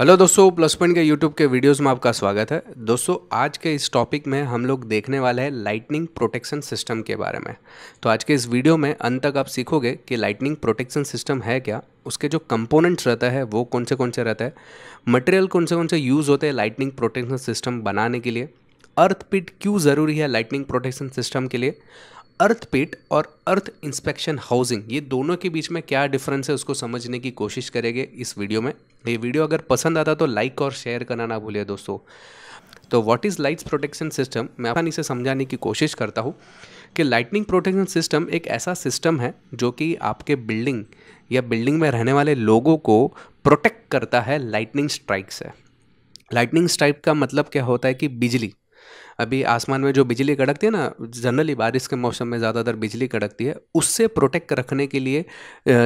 hello दोस्तों plus point के YouTube के वीडियोस में आपका स्वागत है दोस्तों आज के इस टॉपिक में हम लोग देखने वाले हैं लाइटनिंग प्रोटेक्शन सिस्टम के बारे में तो आज के इस वीडियो में अंत तक आप सीखोगे कि लाइटनिंग प्रोटेक्शन सिस्टम है क्या उसके जो कंपोनेंट्स रहता है वो कौन से कौन से रहता है मटेरियल कौन से कौन से यूज़ होते हैं लाइटनिंग प्रोटेक्शन सिस्टम बनाने के लिए अर्थ पिट क्यों ज़रूरी है लाइटनिंग प्रोटेक्शन सिस्टम के लिए पिट और अर्थ इंस्पेक्शन हाउसिंग ये दोनों के बीच में क्या डिफरेंस है उसको समझने की कोशिश करेंगे इस वीडियो में ये वीडियो अगर पसंद आता तो लाइक और शेयर करना ना भूलिए दोस्तों तो what is lights protection system मैं आसानी से समझाने की कोशिश करता हूँ कि लाइटनिंग प्रोटेक्शन सिस्टम एक ऐसा सिस्टम है जो कि आपके बिल्डिंग या बिल्डिंग में रहने वाले लोगों को प्रोटेक्ट करता है लाइटनिंग स्ट्राइक से लाइटनिंग स्ट्राइक का मतलब क्या होता है कि बिजली अभी आसमान में जो बिजली कड़कती है ना जनरली बारिश के मौसम में ज़्यादातर बिजली कड़कती है उससे प्रोटेक्ट रखने के लिए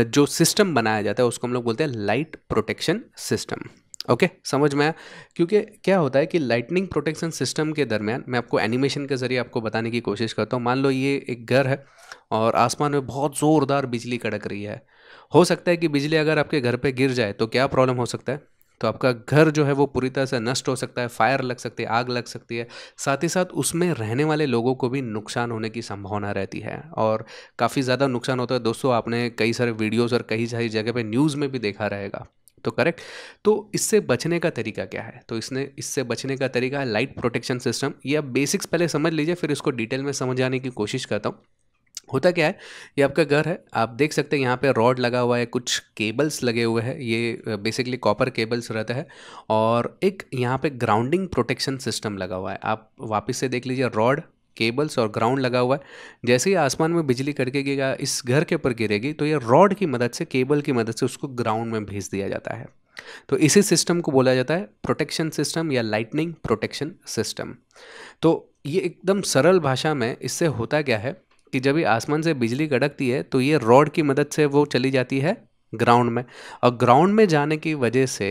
जो सिस्टम बनाया जाता है उसको हम लोग बोलते हैं light protection system okay okay, समझ में आया क्योंकि क्या होता है कि लाइटनिंग प्रोटेक्शन सिस्टम के दरमियान मैं आपको एनिमेशन के ज़रिए आपको बताने की कोशिश करता हूँ मान लो ये एक घर है और आसमान में बहुत ज़ोरदार बिजली कड़क रही है हो सकता है कि बिजली अगर आपके घर पे गिर जाए तो क्या प्रॉब्लम हो सकता है तो आपका घर जो है वो पूरी तरह से नष्ट हो सकता है फायर लग सकती है आग लग सकती है साथ ही साथ उसमें रहने वाले लोगों को भी नुकसान होने की संभावना रहती है और काफ़ी ज़्यादा नुकसान होता है दोस्तों आपने कई सारे वीडियोज़ और कई सारी जगह पर न्यूज़ में भी देखा रहेगा तो करेक्ट तो इससे बचने का तरीका क्या है तो इसने इससे बचने का तरीका है लाइट प्रोटेक्शन सिस्टम ये आप बेसिक्स पहले समझ लीजिए फिर इसको डिटेल में समझाने की कोशिश करता हूँ होता क्या है ये आपका घर है आप देख सकते हैं यहाँ पे रॉड लगा हुआ है कुछ केबल्स लगे हुए हैं ये बेसिकली कॉपर केबल्स रहता है और एक यहाँ पे ग्राउंडिंग प्रोटेक्शन सिस्टम लगा हुआ है आप वापस से देख लीजिए रॉड केबल्स और ग्राउंड लगा हुआ है जैसे ही आसमान में बिजली कड़केगा इस घर के ऊपर गिरेगी तो ये रॉड की मदद से केबल की मदद से उसको ग्राउंड में भेज दिया जाता है तो इसी सिस्टम को बोला जाता है प्रोटेक्शन सिस्टम या लाइटनिंग प्रोटेक्शन सिस्टम तो ये एकदम सरल भाषा में इससे होता क्या है कि जब ये आसमान से बिजली गड़कती है तो ये रॉड की मदद से वो चली जाती है ग्राउंड में और ग्राउंड में जाने की वजह से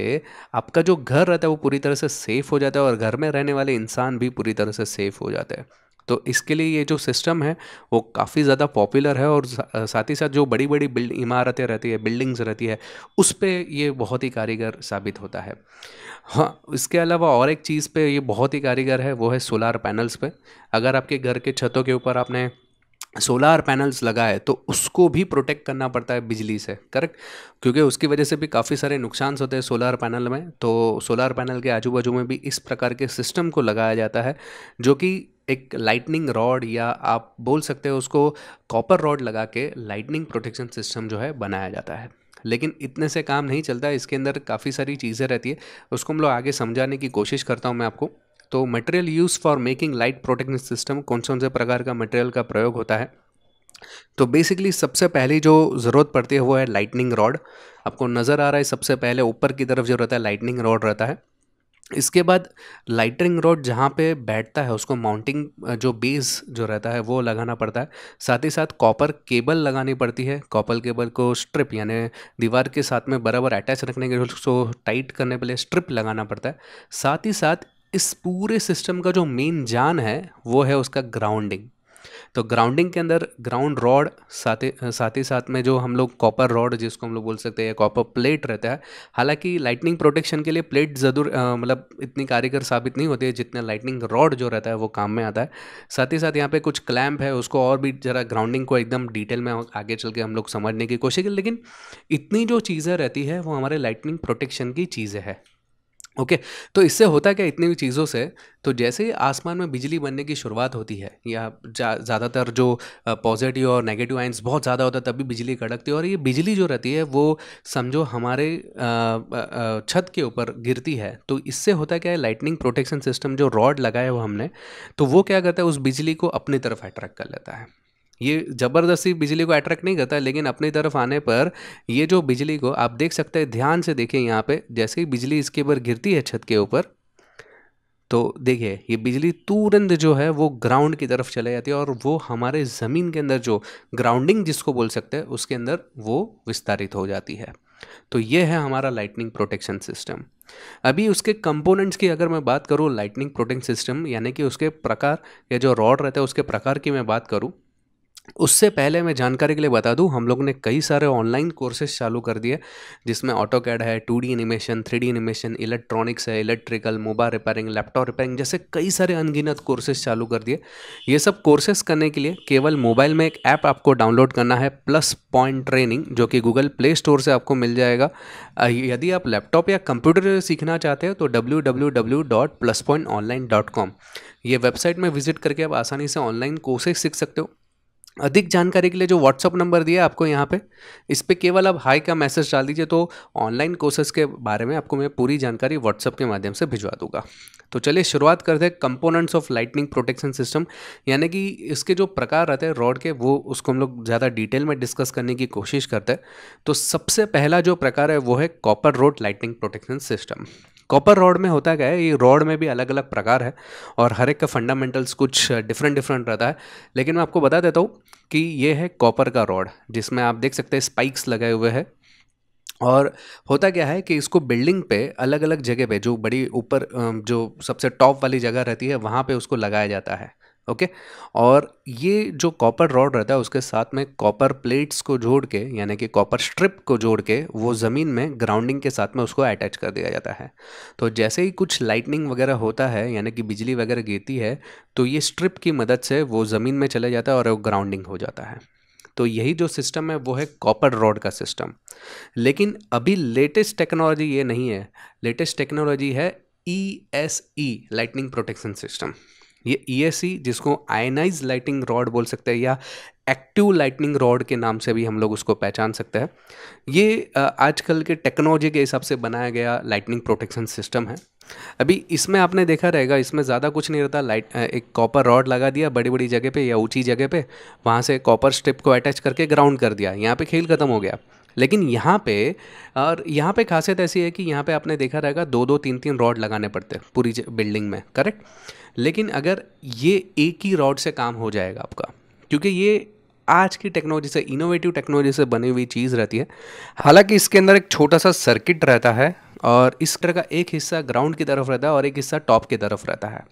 आपका जो घर रहता है वो पूरी तरह से सेफ़ हो जाता है और घर में रहने वाले इंसान भी पूरी तरह से सेफ़ हो जाते हैं तो इसके लिए ये जो सिस्टम है वो काफ़ी ज़्यादा पॉपुलर है और साथ ही साथ जो बड़ी बड़ी बिल्ड इमारतें रहती है बिल्डिंग्स रहती है उस पर ये बहुत ही कारीगर साबित होता है हाँ इसके अलावा और एक चीज़ पे ये बहुत ही कारीगर है वो है सोलार पैनल्स पे अगर आपके घर के छतों के ऊपर आपने सोलार पैनल्स लगा है तो उसको भी प्रोटेक्ट करना पड़ता है बिजली से करेक्ट क्योंकि उसकी वजह से भी काफ़ी सारे नुकसान होते हैं सोलार पैनल में तो सोलार पैनल के आजू बाजू में भी इस प्रकार के सिस्टम को लगाया जाता है जो कि एक लाइटनिंग रॉड या आप बोल सकते हो उसको कॉपर रॉड लगा के लाइटनिंग प्रोटेक्शन सिस्टम जो है बनाया जाता है लेकिन इतने से काम नहीं चलता इसके अंदर काफ़ी सारी चीज़ें रहती है उसको हम लोग आगे समझाने की कोशिश करता हूँ मैं आपको तो material use for making light protection system कौन कौन से प्रकार का मटेरियल का प्रयोग होता है तो बेसिकली सबसे पहले जो ज़रूरत पड़ती है वो है लाइटनिंग रॉड आपको नज़र आ रहा है सबसे पहले ऊपर की तरफ जो रहता है लाइटनिंग रॉड रहता है इसके बाद लाइटनिंग रॉड जहाँ पे बैठता है उसको माउंटिंग जो बेस जो रहता है वो लगाना पड़ता है साथ ही साथ कॉपर केबल लगानी पड़ती है कॉपर केबल को स्ट्रिप यानी दीवार के साथ में बराबर अटैच रखने के लिए उसको टाइट करने के लिए स्ट्रिप लगाना पड़ता है साथ ही साथ इस पूरे सिस्टम का जो मेन जान है वो है उसका ग्राउंडिंग तो ग्राउंडिंग के अंदर ग्राउंड रॉड साथ साथ ही साथ में जो हम लोग कॉपर रॉड जिसको हम लोग बोल सकते हैं कॉपर प्लेट रहता है हालांकि लाइटनिंग प्रोटेक्शन के लिए प्लेट ज़रूर मतलब इतनी कारीगर साबित नहीं होती है जितना लाइटनिंग रॉड जो रहता है वो काम में आता है साथ ही साथ यहाँ पे कुछ क्लैम्प है उसको और भी ज़रा ग्राउंडिंग को एकदम डिटेल में आगे चल के हम लोग समझने की कोशिश लेकिन इतनी जो चीज़ें रहती है वो हमारे लाइटनिंग प्रोटेक्शन की चीज़ें है ओके okay, तो इससे होता क्या इतनी भी चीज़ों से तो जैसे ही आसमान में बिजली बनने की शुरुआत होती है या ज़्यादातर जो पॉजिटिव और नेगेटिव आइंस बहुत ज़्यादा होता है तब भी बिजली कड़कती है और ये बिजली जो रहती है वो समझो हमारे छत के ऊपर गिरती है तो इससे होता क्या है लाइटनिंग प्रोटेक्शन सिस्टम जो रॉड लगाए वो हमने तो वो क्या करता है उस बिजली को अपनी तरफ अट्रैक्ट कर लेता है ये ज़बरदस्ती बिजली को अट्रैक्ट नहीं करता लेकिन अपनी तरफ आने पर ये जो बिजली को आप देख सकते हैं ध्यान से देखें यहाँ पे जैसे ही बिजली इसके ऊपर गिरती है छत के ऊपर तो देखिए ये बिजली तुरंत जो है वो ग्राउंड की तरफ चले जाती है और वो हमारे ज़मीन के अंदर जो ग्राउंडिंग जिसको बोल सकते हैं उसके अंदर वो विस्तारित हो जाती है तो ये है हमारा लाइटनिंग प्रोटेक्शन सिस्टम अभी उसके कंपोनेंट्स की अगर मैं बात करूँ लाइटनिंग प्रोटेक्शन सिस्टम यानी कि उसके प्रकार या जो रॉड रहता है उसके प्रकार की मैं बात करूँ उससे पहले मैं जानकारी के लिए बता दूं हम लोग ने कई सारे ऑनलाइन कोर्सेज चालू कर दिए जिसमें ऑटो कैड है two D animation three D animation electronics है electrical mobile repairing laptop repairing जैसे कई सारे अनगिनत कोर्सेज चालू कर दिए ये सब कोर्सेज करने के लिए केवल मोबाइल में एक ऐप आपको डाउनलोड करना है प्लस पॉइंट ट्रेनिंग जो कि गूगल प्ले स्टोर से आपको मिल जाएगा यदि आप लैपटॉप या कंप्यूटर सीखना चाहते हो तो W W W dot plus point online dot com ये वेबसाइट में विजिट करके आप आसानी से ऑनलाइन कोर्सेज सीख सकते हो अधिक जानकारी के लिए जो व्हाट्सअप नंबर दिया आपको यहाँ पे इस पर केवल आप हाई का मैसेज डाल दीजिए तो ऑनलाइन कोर्सेज के बारे में आपको मैं पूरी जानकारी व्हाट्सअप के माध्यम से भिजवा दूंगा तो चलिए शुरुआत करते हैं components of lightning protection system यानी कि इसके जो प्रकार रहते हैं रॉड के वो उसको हम लोग ज़्यादा डिटेल में डिस्कस करने की कोशिश करते हैं तो सबसे पहला जो प्रकार है वो है copper rod lightning protection system copper rod में होता क्या है ये रॉड में भी अलग अलग प्रकार है और हर एक का फंडामेंटल्स कुछ डिफरेंट डिफरेंट रहता है लेकिन मैं आपको बता देता हूँ कि ये है कॉपर का रॉड जिसमें आप देख सकते हैं स्पाइक्स लगाए हुए हैं और होता क्या है कि इसको बिल्डिंग पे अलग अलग जगह पे जो बड़ी ऊपर जो सबसे टॉप वाली जगह रहती है वहाँ पे उसको लगाया जाता है ओके और ये जो कॉपर रॉड रहता है उसके साथ में कॉपर प्लेट्स को जोड़ के यानी कि कॉपर स्ट्रिप को जोड़ के वो ज़मीन में ग्राउंडिंग के साथ में उसको अटैच कर दिया जाता है तो जैसे ही कुछ लाइटनिंग वगैरह होता है यानी कि बिजली वगैरह गिरती है तो ये स्ट्रिप की मदद से वो ज़मीन में चला जाता है और वो ग्राउंडिंग हो जाता है तो यही जो सिस्टम है वो है कॉपर रॉड का सिस्टम लेकिन अभी लेटेस्ट टेक्नोलॉजी ये नहीं है लेटेस्ट टेक्नोलॉजी है E S E lightning protection system ये ई e जिसको आयनाइज लाइटिंग रॉड बोल सकते हैं या एक्टिव लाइटनिंग रॉड के नाम से भी हम लोग उसको पहचान सकते हैं ये आजकल के टेक्नोलॉजी के हिसाब से बनाया गया लाइटनिंग प्रोटेक्शन सिस्टम है अभी इसमें आपने देखा रहेगा इसमें ज़्यादा कुछ नहीं रहता लाइट एक कॉपर रॉड लगा दिया बड़ी बड़ी जगह पे या ऊंची जगह पे वहाँ से कॉपर स्ट्रिप को अटैच करके ग्राउंड कर दिया यहाँ पे खेल ख़त्म हो गया लेकिन यहाँ पे और यहाँ पे खासियत ऐसी है कि यहाँ पे आपने देखा रहेगा दो दो तीन तीन रॉड लगाने पड़ते हैं पूरी बिल्डिंग में करेक्ट लेकिन अगर ये एक ही रॉड से काम हो जाएगा आपका क्योंकि ये आज की टेक्नोलॉजी से इनोवेटिव टेक्नोलॉजी से बनी हुई चीज़ रहती है हालांकि इसके अंदर एक छोटा सा सर्किट रहता है और इस तरह का एक हिस्सा ग्राउंड की तरफ रहता है और एक हिस्सा टॉप की तरफ रहता है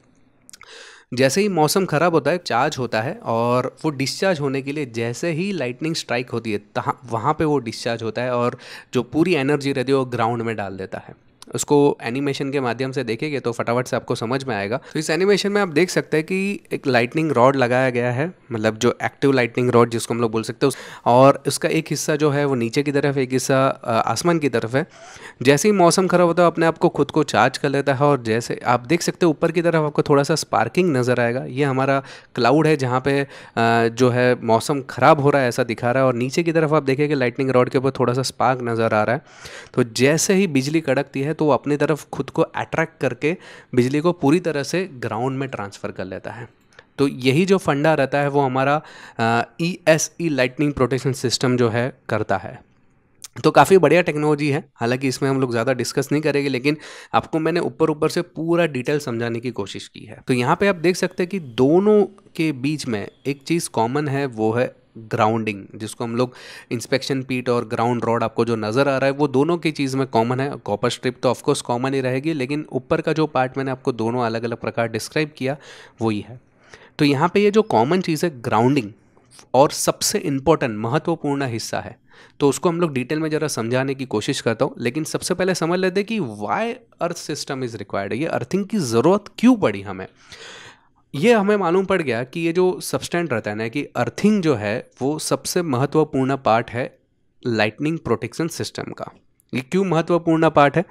जैसे ही मौसम ख़राब होता है चार्ज होता है और वो डिस्चार्ज होने के लिए जैसे ही लाइटनिंग स्ट्राइक होती है वहाँ पे वो डिस्चार्ज होता है और जो पूरी एनर्जी रहती है वो ग्राउंड में डाल देता है उसको एनिमेशन के माध्यम से देखेंगे तो फटाफट से आपको समझ में आएगा तो इस एनिमेशन में आप देख सकते हैं कि एक लाइटनिंग रॉड लगाया गया है मतलब जो एक्टिव लाइटनिंग रॉड जिसको हम लोग बोल सकते हैं और उसका एक हिस्सा जो है वो नीचे की तरफ एक हिस्सा आसमान की तरफ है जैसे ही मौसम खराब होता है अपने आप को खुद को चार्ज कर लेता है और जैसे आप देख सकते हो ऊपर की तरफ आपको थोड़ा सा स्पार्किंग नज़र आएगा ये हमारा क्लाउड है जहाँ पे जो है मौसम ख़राब हो रहा है ऐसा दिखा रहा है और नीचे की तरफ आप देखेंगे लाइटनिंग रॉड के ऊपर थोड़ा सा स्पार्क नज़र आ रहा है तो जैसे ही बिजली कड़कती है तो वो अपनी तरफ खुद को अट्रैक्ट करके बिजली को पूरी तरह से ग्राउंड में ट्रांसफ़र कर लेता है तो यही जो फंडा रहता है वो हमारा E S E lightning protection system जो है करता है तो काफ़ी बढ़िया टेक्नोलॉजी है हालांकि इसमें हम लोग ज़्यादा डिस्कस नहीं करेंगे लेकिन आपको मैंने ऊपर ऊपर से पूरा डिटेल समझाने की कोशिश की है तो यहाँ पे आप देख सकते हैं कि दोनों के बीच में एक चीज़ कॉमन है वो है ग्राउंडिंग जिसको हम लोग इंस्पेक्शन पीट और ग्राउंड रॉड आपको जो नज़र आ रहा है वो दोनों की चीज़ में कॉमन है कॉपर स्ट्रिप तो ऑफकोर्स कॉमन ही रहेगी लेकिन ऊपर का जो पार्ट मैंने आपको दोनों अलग अलग प्रकार डिस्क्राइब किया वही है तो यहाँ पे ये जो कॉमन चीज़ है ग्राउंडिंग और सबसे इम्पोर्टेंट महत्वपूर्ण हिस्सा है तो उसको हम लोग डिटेल में ज़रा समझाने की कोशिश करता हूँ लेकिन सबसे पहले समझ लेते कि why earth system is required ये अर्थिंग की ज़रूरत क्यों पड़ी हमें ये हमें मालूम पड़ गया कि ये जो सबस्टेंट रहता है ना कि अर्थिंग जो है वो सबसे महत्वपूर्ण पार्ट है लाइटनिंग प्रोटेक्शन सिस्टम का ये क्यों महत्वपूर्ण पार्ट है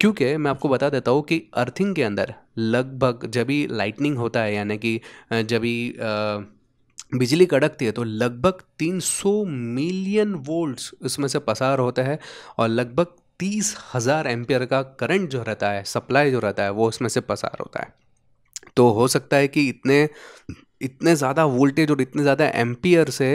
क्योंकि मैं आपको बता देता हूँ कि अर्थिंग के अंदर लगभग जब भी लाइटनिंग होता है यानी कि जब भी बिजली कड़कती है तो लगभग 300 मिलियन वोल्ट्स इसमें से पसार होता है और लगभग तीस हज़ार एम्पियर का करंट जो रहता है सप्लाई जो रहता है वो उसमें से पसार होता है तो हो सकता है कि इतने इतने ज़्यादा वोल्टेज और इतने ज़्यादा एम्पियर से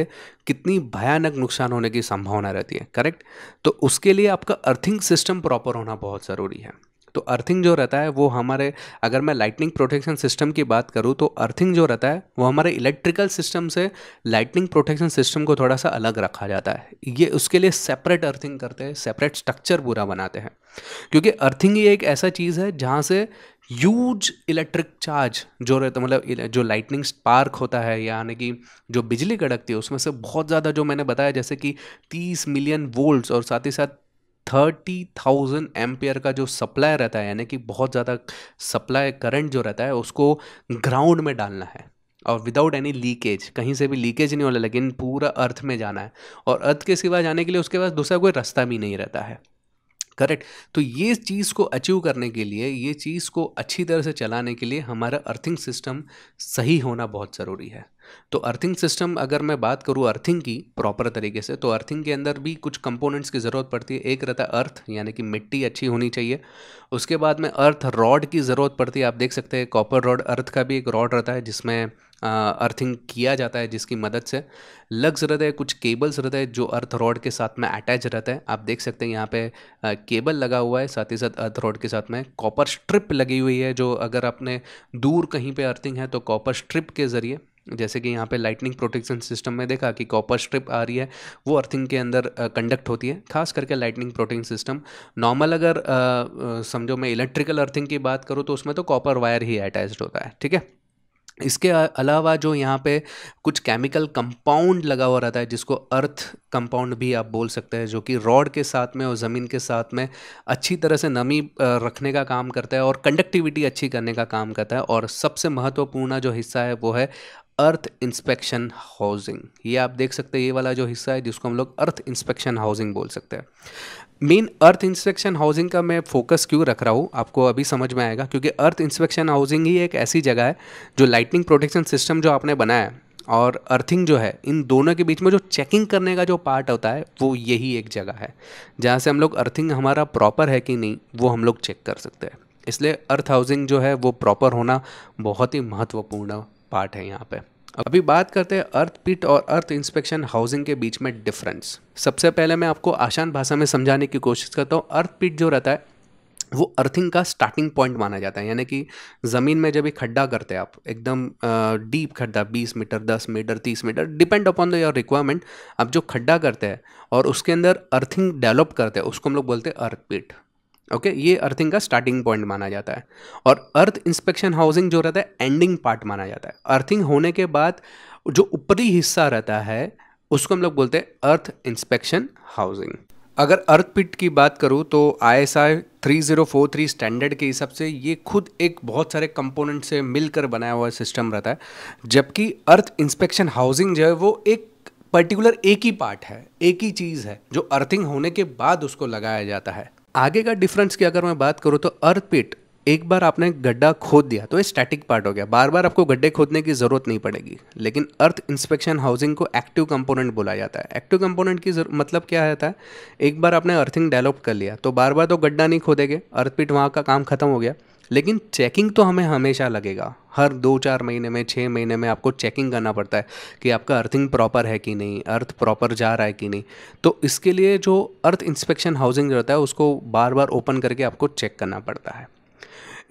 कितनी भयानक नुकसान होने की संभावना रहती है करेक्ट तो उसके लिए आपका अर्थिंग सिस्टम प्रॉपर होना बहुत ज़रूरी है तो अर्थिंग जो रहता है वो हमारे अगर मैं लाइटनिंग प्रोटेक्शन सिस्टम की बात करूँ तो अर्थिंग जो रहता है वो हमारे इलेक्ट्रिकल सिस्टम से लाइटनिंग प्रोटेक्शन सिस्टम को थोड़ा सा अलग रखा जाता है ये उसके लिए सेपरेट अर्थिंग करते हैं सेपरेट स्ट्रक्चर पूरा बनाते हैं क्योंकि अर्थिंग ही एक ऐसा चीज़ है जहाँ से यूज इलेक्ट्रिक चार्ज जो रहता मतलब जो लाइटनिंग स्पार्क होता है यानी कि जो बिजली कड़कती है उसमें से बहुत ज़्यादा जो मैंने बताया जैसे कि 30 मिलियन वोल्ट्स और साथ ही साथ थर्टी थाउजेंड एम्पेयर का जो सप्लाई रहता है यानी कि बहुत ज़्यादा सप्लाई करंट जो रहता है उसको ग्राउंड में डालना है और विदाउट एनी लीकेज कहीं से भी लीकेज नहीं होना लेकिन पूरा अर्थ में जाना है और अर्थ के सिवा जाने के लिए उसके पास दूसरा कोई रास्ता भी नहीं रहता है करेक्ट तो ये चीज़ को अचीव करने के लिए ये चीज़ को अच्छी तरह से चलाने के लिए हमारा अर्थिंग सिस्टम सही होना बहुत ज़रूरी है तो अर्थिंग सिस्टम अगर मैं बात करूँ अर्थिंग की प्रॉपर तरीके से तो अर्थिंग के अंदर भी कुछ कंपोनेंट्स की ज़रूरत पड़ती है एक रहता है अर्थ यानी कि मिट्टी अच्छी होनी चाहिए उसके बाद में अर्थ रॉड की ज़रूरत पड़ती है आप देख सकते हैं कॉपर रॉड अर्थ का भी एक रॉड रहता है जिसमें अर्थिंग किया जाता है जिसकी मदद से लग्स रहते हैं कुछ केबल्स रहते हैं जो अर्थ रॉड के साथ में अटैच रहता है आप देख सकते हैं यहाँ पे केबल लगा हुआ है साथ ही साथ अर्थ रॉड के साथ में कॉपर स्ट्रिप लगी हुई है जो अगर आपने दूर कहीं पे अर्थिंग है तो कॉपर स्ट्रिप के ज़रिए जैसे कि यहाँ पे लाइटनिंग प्रोटेक्शन सिस्टम में देखा कि कॉपर स्ट्रिप आ रही है वो अर्थिंग के अंदर कंडक्ट होती है खास करके लाइटनिंग प्रोटेक्शन सिस्टम नॉर्मल अगर समझो मैं इलेक्ट्रिकल अर्थिंग की बात करूँ तो उसमें तो कॉपर वायर ही अटैच्ड होता है ठीक है इसके अलावा जो यहाँ पे कुछ केमिकल कंपाउंड लगा हुआ रहता है जिसको अर्थ कंपाउंड भी आप बोल सकते हैं जो कि रॉड के साथ में और ज़मीन के साथ में अच्छी तरह से नमी रखने का काम करता है और कंडक्टिविटी अच्छी करने का काम करता है और सबसे महत्वपूर्ण जो हिस्सा है वो है अर्थ इंस्पेक्शन हाउसिंग ये आप देख सकते हैं ये वाला जो हिस्सा है जिसको हम लोग अर्थ इंस्पेक्शन हाउसिंग बोल सकते हैं मेन अर्थ इंस्पेक्शन हाउसिंग का मैं फोकस क्यों रख रहा हूँ आपको अभी समझ में आएगा क्योंकि अर्थ इंस्पेक्शन हाउसिंग ही एक ऐसी जगह है जो लाइटनिंग प्रोटेक्शन सिस्टम जो आपने बनाया है और अर्थिंग जो है इन दोनों के बीच में जो चेकिंग करने का जो पार्ट होता है वो यही एक जगह है जहाँ से हम लोग अर्थिंग हमारा प्रॉपर है कि नहीं वो हम लोग चेक कर सकते हैं इसलिए अर्थ हाउसिंग जो है वो प्रॉपर होना बहुत ही महत्वपूर्ण पार्ट है यहाँ पे अभी बात करते हैं अर्थ पिट और अर्थ इंस्पेक्शन हाउसिंग के बीच में डिफरेंस सबसे पहले मैं आपको आसान भाषा में समझाने की कोशिश करता हूँ अर्थ पिट जो रहता है वो अर्थिंग का स्टार्टिंग पॉइंट माना जाता है यानी कि ज़मीन में जब एक खड्डा करते हैं आप एकदम डीप खड्डा 20 metre 10 metre 30 metre depend upon the your requirement आप जो खड्डा करते हैं और उसके अंदर अर्थिंग डेवलप करते हैं उसको हम लोग बोलते हैं अर्थ पिट ओके ये अर्थिंग का स्टार्टिंग पॉइंट माना जाता है और अर्थ इंस्पेक्शन हाउसिंग जो रहता है एंडिंग पार्ट माना जाता है अर्थिंग होने के बाद जो ऊपरी हिस्सा रहता है उसको हम लोग बोलते हैं अर्थ इंस्पेक्शन हाउसिंग अगर अर्थ पिट की बात करूँ तो I S I three zero four three standard के हिसाब से ये खुद एक बहुत सारे कंपोनेंट से मिलकर बनाया हुआ सिस्टम रहता है जबकि अर्थ इंस्पेक्शन हाउसिंग जो है वो एक पर्टिकुलर एक ही पार्ट है एक ही चीज़ है जो अर्थिंग होने के बाद उसको लगाया जाता है आगे का डिफरेंस की अगर मैं बात करूँ तो अर्थ पिट एक बार आपने गड्ढा खोद दिया तो ये स्टैटिक पार्ट हो गया बार बार आपको गड्ढे खोदने की ज़रूरत नहीं पड़ेगी लेकिन अर्थ इंस्पेक्शन हाउसिंग को एक्टिव कंपोनेंट बोला जाता है एक्टिव कंपोनेंट की मतलब क्या रहता है एक बार आपने अर्थिंग डेवलप कर लिया तो बार बार तो गड्ढा नहीं खोदेंगे अर्थ वहाँ का काम खत्म हो गया लेकिन चेकिंग तो हमें हमेशा लगेगा हर दो चार महीने में छः महीने में आपको चेकिंग करना पड़ता है कि आपका अर्थिंग प्रॉपर है कि नहीं अर्थ प्रॉपर जा रहा है कि नहीं तो इसके लिए जो अर्थ इंस्पेक्शन हाउसिंग रहता है उसको बार बार ओपन करके आपको चेक करना पड़ता है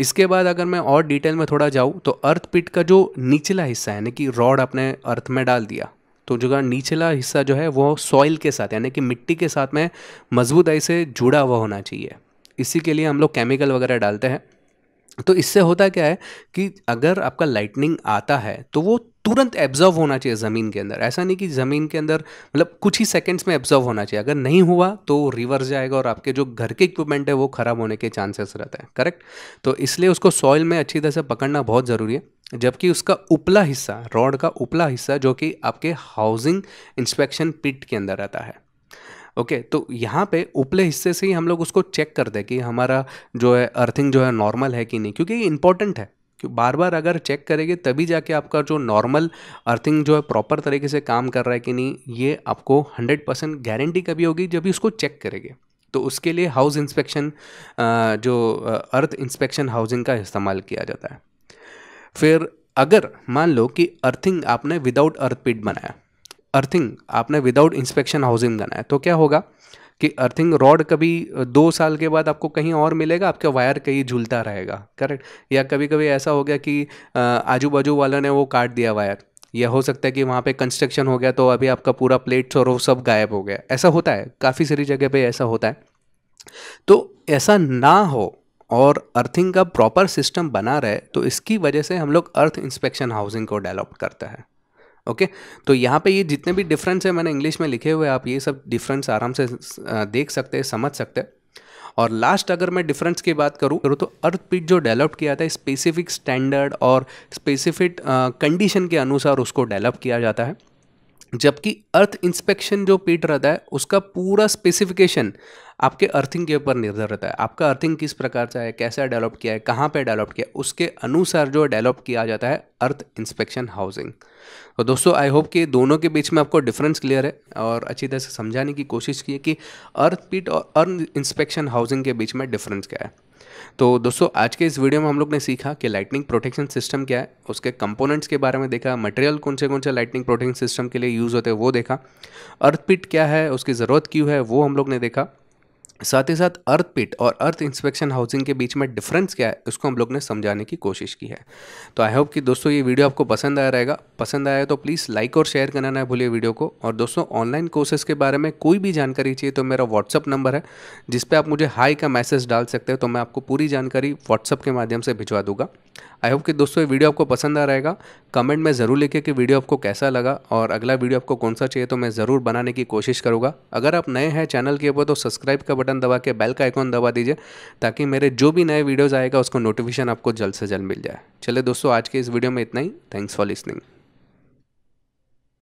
इसके बाद अगर मैं और डिटेल में थोड़ा जाऊँ तो अर्थ पिट का जो निचला हिस्सा है यानी कि रॉड आपने अर्थ में डाल दिया तो जो निचला हिस्सा जो है वो सॉइल के साथ यानी कि मिट्टी के साथ में मजबूत से जुड़ा हुआ होना चाहिए इसी के लिए हम लोग केमिकल वगैरह डालते हैं तो इससे होता क्या है कि अगर आपका लाइटनिंग आता है तो वो तुरंत एब्जर्व होना चाहिए ज़मीन के अंदर ऐसा नहीं कि ज़मीन के अंदर मतलब कुछ ही सेकंड्स में एब्जर्व होना चाहिए अगर नहीं हुआ तो रिवर्स जाएगा और आपके जो घर के इक्विपमेंट है वो ख़राब होने के चांसेस रहते हैं करेक्ट तो इसलिए उसको सॉइल में अच्छी तरह से पकड़ना बहुत ज़रूरी है जबकि उसका उपला हिस्सा रॉड का उपला हिस्सा जो कि आपके हाउसिंग इंस्पेक्शन पिट के अंदर रहता है ओके तो यहाँ पे उपले हिस्से से ही हम लोग उसको चेक करते हैं कि हमारा जो है अर्थिंग जो है नॉर्मल है कि नहीं क्योंकि ये इंपॉर्टेंट है बार बार अगर चेक करेंगे तभी जाके आपका जो नॉर्मल अर्थिंग जो है प्रॉपर तरीके से काम कर रहा है कि नहीं ये आपको 100 परसेंट गारंटी कभी होगी जब भी उसको चेक करेंगे तो उसके लिए हाउस इंस्पेक्शन जो अर्थ इंस्पेक्शन हाउसिंग का इस्तेमाल किया जाता है फिर अगर मान लो कि अर्थिंग आपने विदाउट अर्थ पिट बनाया अर्थिंग आपने विदाउट इंस्पेक्शन हाउसिंग बनाया है तो क्या होगा कि अर्थिंग रॉड कभी दो साल के बाद आपको कहीं और मिलेगा आपका वायर कहीं झूलता रहेगा करेक्ट या कभी कभी ऐसा हो गया कि आजू बाजू वाला ने वो काट दिया वायर या हो सकता है कि वहाँ पे कंस्ट्रक्शन हो गया तो अभी आपका पूरा प्लेट्स और वो सब गायब हो गया ऐसा होता है काफ़ी सारी जगह पे ऐसा होता है तो ऐसा ना हो और अर्थिंग का प्रॉपर सिस्टम बना रहे तो इसकी वजह से हम लोग अर्थ इंस्पेक्शन हाउसिंग को डेवलप करते हैं ओके तो यहाँ पे ये जितने भी डिफरेंस है मैंने इंग्लिश में लिखे हुए आप ये सब डिफरेंस आराम से देख सकते हैं समझ सकते हैं और लास्ट अगर मैं डिफरेंस की बात करूँ करूँ तो अर्थपीट जो डेवलप किया था स्पेसिफिक स्टैंडर्ड और स्पेसिफिक कंडीशन के अनुसार उसको डेवलप किया जाता है जबकि अर्थ इंस्पेक्शन जो पीट रहता है उसका पूरा स्पेसिफिकेशन आपके अर्थिंग के ऊपर निर्भर रहता है आपका अर्थिंग किस प्रकार से है कैसा डेवलप किया है कहाँ पे डेवलप किया है उसके अनुसार जो डेवलप किया जाता है अर्थ इंस्पेक्शन हाउसिंग तो दोस्तों आई होप कि दोनों के बीच में आपको डिफरेंस क्लियर है और अच्छी तरह से समझाने की कोशिश की है कि अर्थ पिट और अर्थ इंस्पेक्शन हाउसिंग के बीच में डिफरेंस क्या है तो दोस्तों आज के इस वीडियो में हम लोग ने सीखा कि लाइटनिंग प्रोटेक्शन सिस्टम क्या है उसके कंपोनेंट्स के बारे में देखा मटेरियल कौन से कौन से लाइटनिंग प्रोटेक्शन सिस्टम के लिए यूज़ होते हैं वो देखा अर्थ पिट क्या है उसकी ज़रूरत क्यों है वो हम लोग ने देखा साथ ही साथ अर्थ पिट और अर्थ इंस्पेक्शन हाउसिंग के बीच में डिफरेंस क्या है उसको हम लोग ने समझाने की कोशिश की है तो आई होप कि दोस्तों ये वीडियो आपको पसंद आया रहेगा पसंद आया तो प्लीज़ लाइक और शेयर करना ना भूलिए वीडियो को और दोस्तों ऑनलाइन कोर्सेज के बारे में कोई भी जानकारी चाहिए तो मेरा व्हाट्सअप नंबर है जिस पर आप मुझे हाई का मैसेज डाल सकते हो तो मैं आपको पूरी जानकारी व्हाट्सअप के माध्यम से भिजवा दूंगा आई होप कि दोस्तों ये वीडियो आपको पसंद आ रहेगा कमेंट में ज़रूर लिखे कि वीडियो आपको कैसा लगा और अगला वीडियो आपको कौन सा चाहिए तो मैं ज़रूर बनाने की कोशिश करूँगा अगर आप नए हैं चैनल के ऊपर तो सब्सक्राइब का बटन दबा के बेल का आइकॉन दबा दीजिए ताकि मेरे जो भी नए वीडियोज़ आएगा उसको नोटिफिकेशन आपको जल्द से जल्द मिल जाए चले दोस्तों आज के इस वीडियो में इतना ही थैंक्स फॉर लिसनिंग